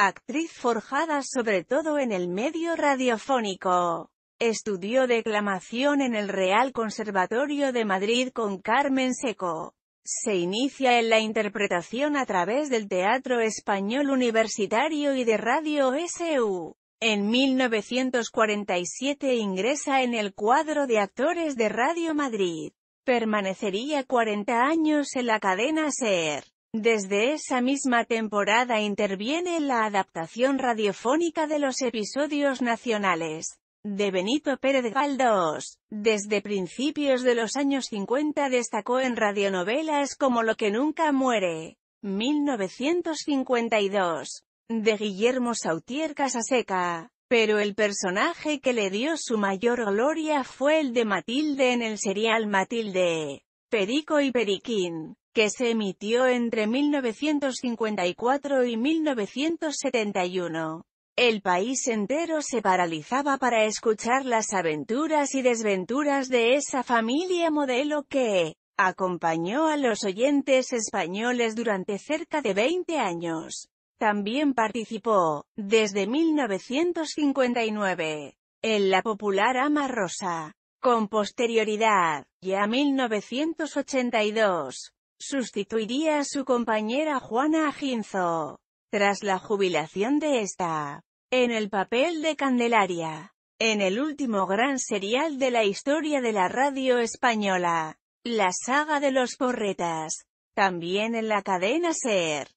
actriz forjada sobre todo en el medio radiofónico. Estudió declamación en el Real Conservatorio de Madrid con Carmen Seco. Se inicia en la interpretación a través del Teatro Español Universitario y de Radio SU. En 1947 ingresa en el cuadro de actores de Radio Madrid. Permanecería 40 años en la cadena SER. Desde esa misma temporada interviene en la adaptación radiofónica de los episodios nacionales de Benito Pérez Galdós. Desde principios de los años 50 destacó en radionovelas como Lo que nunca muere, 1952, de Guillermo Sautier Casaseca. Pero el personaje que le dio su mayor gloria fue el de Matilde en el serial Matilde, Perico y Periquín que se emitió entre 1954 y 1971. El país entero se paralizaba para escuchar las aventuras y desventuras de esa familia modelo que acompañó a los oyentes españoles durante cerca de 20 años. También participó, desde 1959, en la popular Ama Rosa. Con posterioridad, ya 1982, Sustituiría a su compañera Juana aginzo tras la jubilación de esta, en el papel de Candelaria, en el último gran serial de la historia de la radio española, la saga de los porretas, también en la cadena SER.